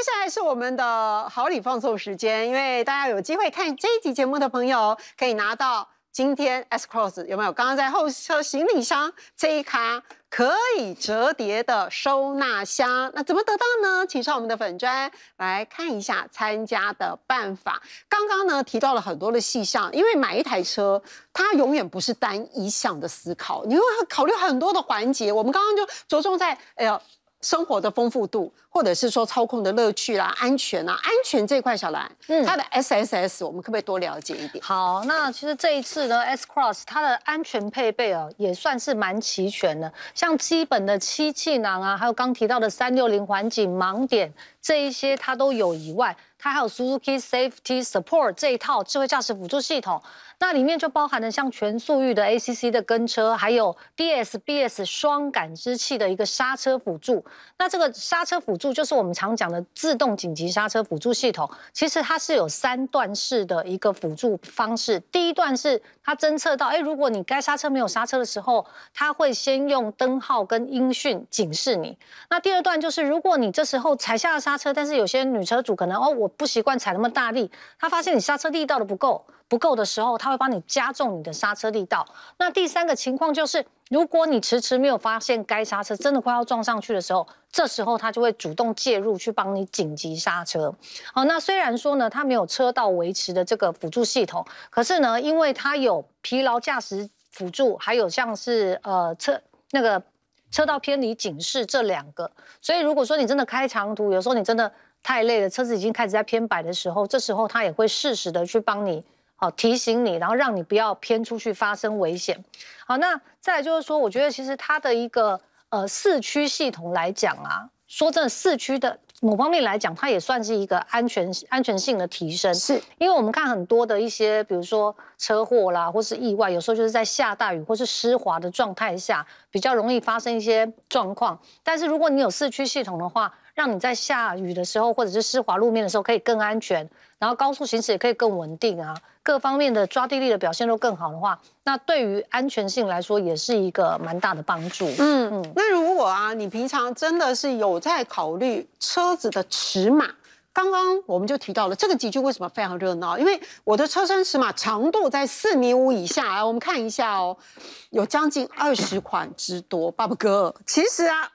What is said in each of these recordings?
接下来是我们的好礼放送时间，因为大家有机会看这一集节目的朋友，可以拿到今天 S Cross 有没有？刚刚在后车行李箱这一卡可以折叠的收纳箱，那怎么得到呢？请上我们的粉砖来看一下参加的办法。刚刚呢提到了很多的细项，因为买一台车，它永远不是单一项的思考，你会考虑很多的环节。我们刚刚就着重在，哎呦。生活的丰富度，或者是说操控的乐趣啦，安全啊，安全这块小兰，嗯，它的 S S S，我们可不可以多了解一点？好，那其实这一次呢，S Cross 它的安全配备啊，也算是蛮齐全的，像基本的七气囊啊，还有刚提到的三六零环境盲点这一些，它都有以外。它还有 Suzuki Safety Support 这一套智慧驾驶辅助系统，那里面就包含了像全速域的 ACC 的跟车，还有 DSBS 双感知器的一个刹车辅助。那这个刹车辅助就是我们常讲的自动紧急刹车辅助系统，其实它是有三段式的一个辅助方式。第一段是它侦测到，哎，如果你该刹车没有刹车的时候，它会先用灯号跟音讯警示你。那第二段就是如果你这时候踩下了刹车，但是有些女车主可能哦我不习惯踩那么大力，他发现你刹车力道的不够，不够的时候，他会帮你加重你的刹车力道。那第三个情况就是，如果你迟迟没有发现该刹车，真的快要撞上去的时候，这时候他就会主动介入去帮你紧急刹车。好，那虽然说呢，它没有车道维持的这个辅助系统，可是呢，因为它有疲劳驾驶辅助，还有像是呃车那个车道偏离警示这两个，所以如果说你真的开长途，有时候你真的。太累了，车子已经开始在偏摆的时候，这时候它也会适时的去帮你，好提醒你，然后让你不要偏出去发生危险。好，那再就是说，我觉得其实它的一个呃四驱系统来讲啊，说真的，四驱的某方面来讲，它也算是一个安全安全性的提升。是，因为我们看很多的一些，比如说车祸啦，或是意外，有时候就是在下大雨或是湿滑的状态下，比较容易发生一些状况。但是如果你有四驱系统的话，让你在下雨的时候，或者是湿滑路面的时候，可以更安全，然后高速行驶也可以更稳定啊，各方面的抓地力的表现都更好的话，那对于安全性来说，也是一个蛮大的帮助。嗯，嗯，那如果啊，你平常真的是有在考虑车子的尺码，刚刚我们就提到了这个地区为什么非常热闹，因为我的车身尺码长度在四米五以下。来，我们看一下哦，有将近二十款之多，爸爸哥。其实啊，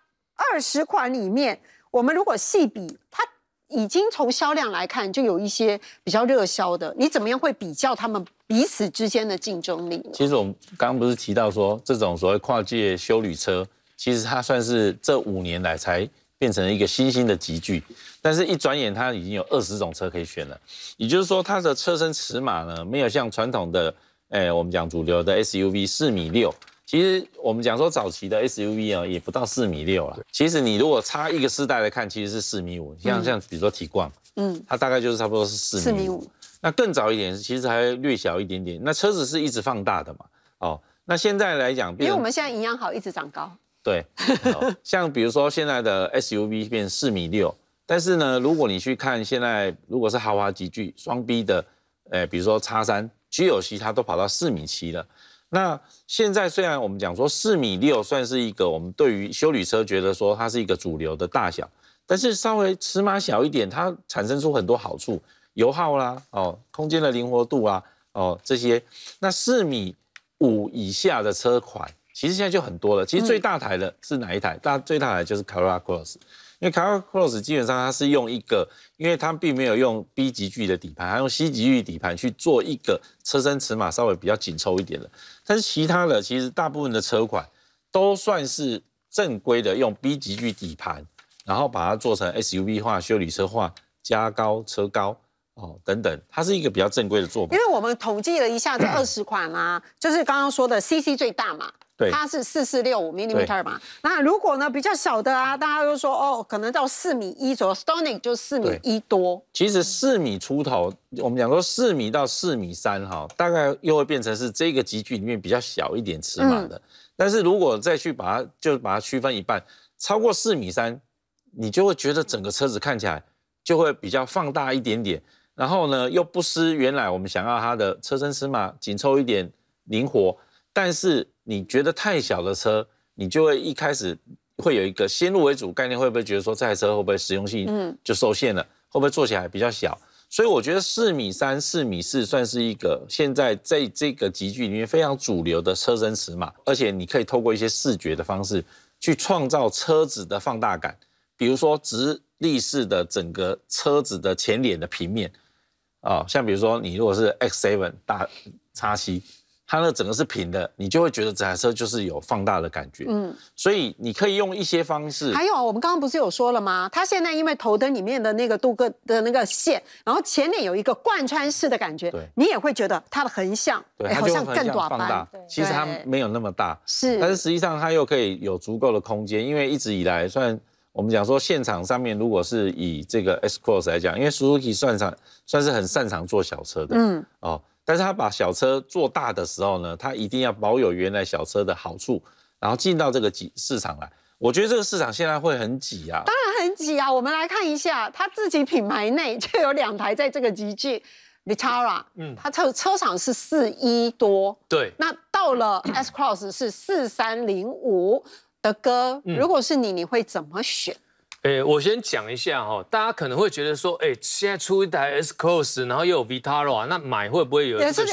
二十款里面。我们如果细比，它已经从销量来看就有一些比较热销的，你怎么样会比较他们彼此之间的竞争力？其实我们刚刚不是提到说，这种所谓跨界修旅车，其实它算是这五年来才变成一个新兴的集聚，但是一转眼它已经有二十种车可以选了，也就是说它的车身尺码呢，没有像传统的，哎，我们讲主流的 SUV 四米六。其实我们讲说早期的 SUV 啊，也不到四米六了。其实你如果差一个世代来看，其实是四米五。像像比如说提观，嗯，它大概就是差不多是四四米五。那更早一点，其实还略小一点点。那车子是一直放大的嘛？哦，那现在来讲，因为我们现在营养好，一直长高。对，像比如说现在的 SUV 变四米六，但是呢，如果你去看现在如果是豪华级距双 B 的，呃，比如说叉三、G C，它都跑到四米七了。那现在虽然我们讲说四米六算是一个我们对于修理车觉得说它是一个主流的大小，但是稍微尺码小一点，它产生出很多好处，油耗啦，哦，空间的灵活度啊，哦，这些。那四米五以下的车款。其实现在就很多了。其实最大台的是哪一台？大最大台就是 Carrera Cross，因为 Carrera Cross 基本上它是用一个，因为它并没有用 B 级距的底盘，它用 C 级距底盘去做一个车身尺码稍微比较紧凑一点的。但是其他的，其实大部分的车款都算是正规的用 B 级距底盘，然后把它做成 SUV 化、修理车化、加高车高哦等等，它是一个比较正规的做法。因为我们统计了一下这二十款啦，就是刚刚说的 CC 最大嘛。它是四四六五 millimeter 嘛？那如果呢比较小的啊，大家都说哦，可能到四米一左右，stonic 就四米一多。其实四米出头，我们讲说四米到四米三哈，大概又会变成是这个集距里面比较小一点尺码的。但是如果再去把它就把它区分一半，超过四米三，你就会觉得整个车子看起来就会比较放大一点点，然后呢又不失原来我们想要它的车身尺码紧凑一点、灵活，但是。你觉得太小的车，你就会一开始会有一个先入为主概念，会不会觉得说这台车会不会实用性嗯就受限了，会不会坐起来比较小？所以我觉得四米三、四米四算是一个现在在这个集距里面非常主流的车身尺码，而且你可以透过一些视觉的方式去创造车子的放大感，比如说直立式的整个车子的前脸的平面啊，像比如说你如果是 X Seven 大叉七。它那整个是平的，你就会觉得这台车就是有放大的感觉。嗯，所以你可以用一些方式。还有，我们刚刚不是有说了吗？它现在因为头灯里面的那个镀铬的那个线，然后前脸有一个贯穿式的感觉，你也会觉得它的横向好像更短。放大，其实它没有那么大，是，但是实际上它又可以有足够的空间，因为一直以来算我们讲说，现场上面如果是以这个 s c r o s s 来讲，因为 Suzuki 算上算是很擅长做小车的，嗯，哦。但是他把小车做大的时候呢，他一定要保有原来小车的好处，然后进到这个挤市场来。我觉得这个市场现在会很挤啊，当然很挤啊。我们来看一下，他自己品牌内就有两台在这个集聚，Vitara，嗯，它车车厂是四一多，对，那到了 S Cross 是四三零五的歌，如果是你，你会怎么选？哎，我先讲一下哈，大家可能会觉得说，哎，现在出一台 S Cross，然后又有 Vitara，那买会不会有选择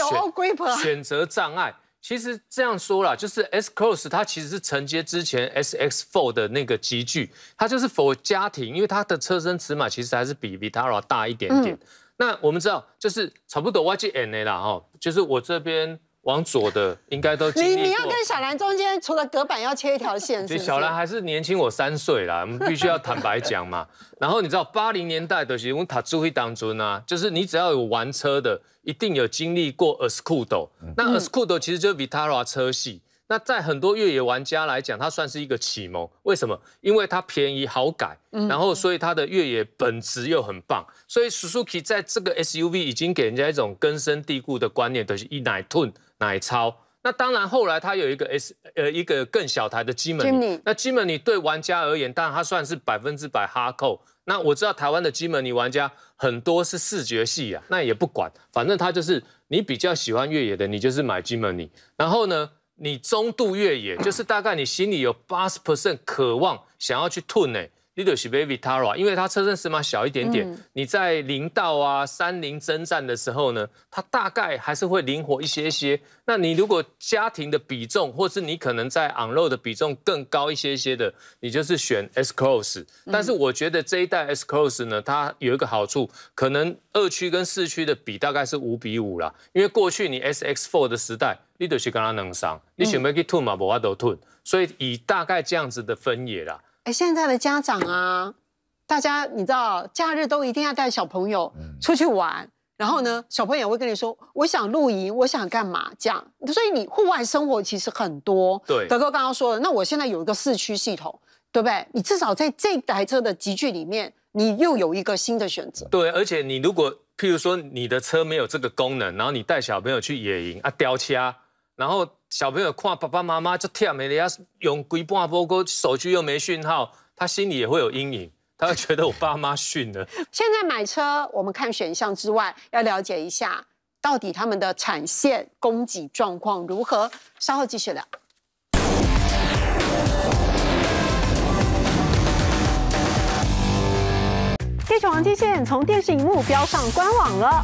选择障碍？其实这样说啦，就是 S Cross 它其实是承接之前 s x Four 的那个集距，它就是 for 家庭，因为它的车身尺码其实还是比 Vitara 大一点点。那我们知道，就是差不多 y g n a 啦。哈，就是我这边。往左的应该都你你要跟小兰中间除了隔板要切一条线，所以小兰还是年轻我三岁啦，我们必须要坦白讲嘛。然后你知道八零年代的时他塔会当中啊，就是你只要有玩车的，一定有经历过 A Scudo。那 A Scudo 其实就比 t a r r a 车系。那在很多越野玩家来讲，它算是一个启蒙。为什么？因为它便宜好改，然后所以它的越野本质又很棒。所以 Suzuki 在这个 SUV 已经给人家一种根深蒂固的观念，都是一奶吞奶超。那当然，后来它有一个 S，呃，一个更小台的吉门 y 那吉门 y 对玩家而言，当然它算是百分之百哈扣。那我知道台湾的吉门 y 玩家很多是视觉系啊，那也不管，反正他就是你比较喜欢越野的，你就是买吉门 y 然后呢？你中度越野，就是大概你心里有八十 percent 渴望想要去吞诶。Lido s h v i t a r a 因为它车身尺码小一点点，你在林道啊、山林征战的时候呢，它大概还是会灵活一些些。那你如果家庭的比重，或是你可能在昂肉的比重更高一些些的，你就是选 S Cross。但是我觉得这一代 S Cross 呢，它有一个好处，可能二驱跟四驱的比大概是五比五啦，因为过去你 S X Four 的时代 l i d 跟 Shave 刚能上，你想要去吞嘛，无法度吞。所以以大概这样子的分野啦。现在的家长啊，大家你知道，假日都一定要带小朋友出去玩，然后呢，小朋友会跟你说，我想露营，我想干嘛这样。所以你户外生活其实很多。对，德哥刚刚说的，那我现在有一个四驱系统，对不对？你至少在这台车的集聚里面，你又有一个新的选择。对，而且你如果譬如说你的车没有这个功能，然后你带小朋友去野营啊，叼车。然后小朋友看爸爸妈妈就跳没了，用平半波哥手机又没讯号，他心里也会有阴影，他会觉得我爸妈训了。现在买车，我们看选项之外，要了解一下到底他们的产线供给状况如何。稍后继续聊。电视王金线从电视荧幕标上官网了。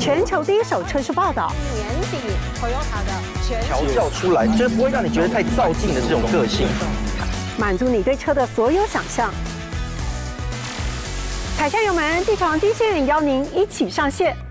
全球第一手车市报道，年底 Toyota 的全调教出来，就是不会让你觉得太造劲的这种个性，满足你对车的所有想象。踩下油门，地传低线，邀您一起上线。